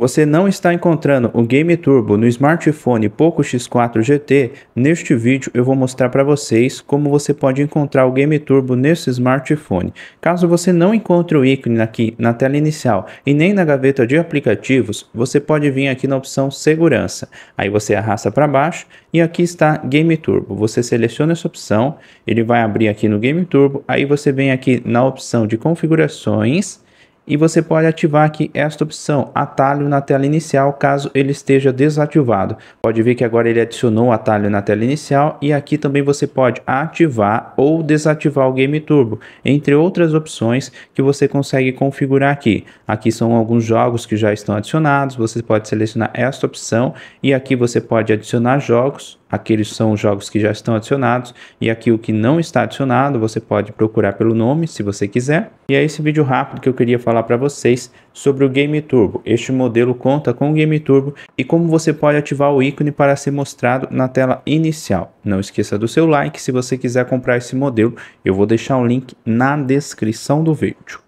Você não está encontrando o Game Turbo no smartphone Poco X4 GT? Neste vídeo eu vou mostrar para vocês como você pode encontrar o Game Turbo nesse smartphone. Caso você não encontre o ícone aqui na tela inicial e nem na gaveta de aplicativos, você pode vir aqui na opção Segurança. Aí você arrasta para baixo e aqui está Game Turbo. Você seleciona essa opção, ele vai abrir aqui no Game Turbo, aí você vem aqui na opção de configurações e você pode ativar aqui esta opção atalho na tela inicial caso ele esteja desativado. Pode ver que agora ele adicionou o atalho na tela inicial e aqui também você pode ativar ou desativar o Game Turbo, entre outras opções que você consegue configurar aqui. Aqui são alguns jogos que já estão adicionados, você pode selecionar esta opção e aqui você pode adicionar jogos Aqueles são os jogos que já estão adicionados e aqui o que não está adicionado você pode procurar pelo nome se você quiser. E é esse vídeo rápido que eu queria falar para vocês sobre o Game Turbo. Este modelo conta com o Game Turbo e como você pode ativar o ícone para ser mostrado na tela inicial. Não esqueça do seu like se você quiser comprar esse modelo, eu vou deixar o link na descrição do vídeo.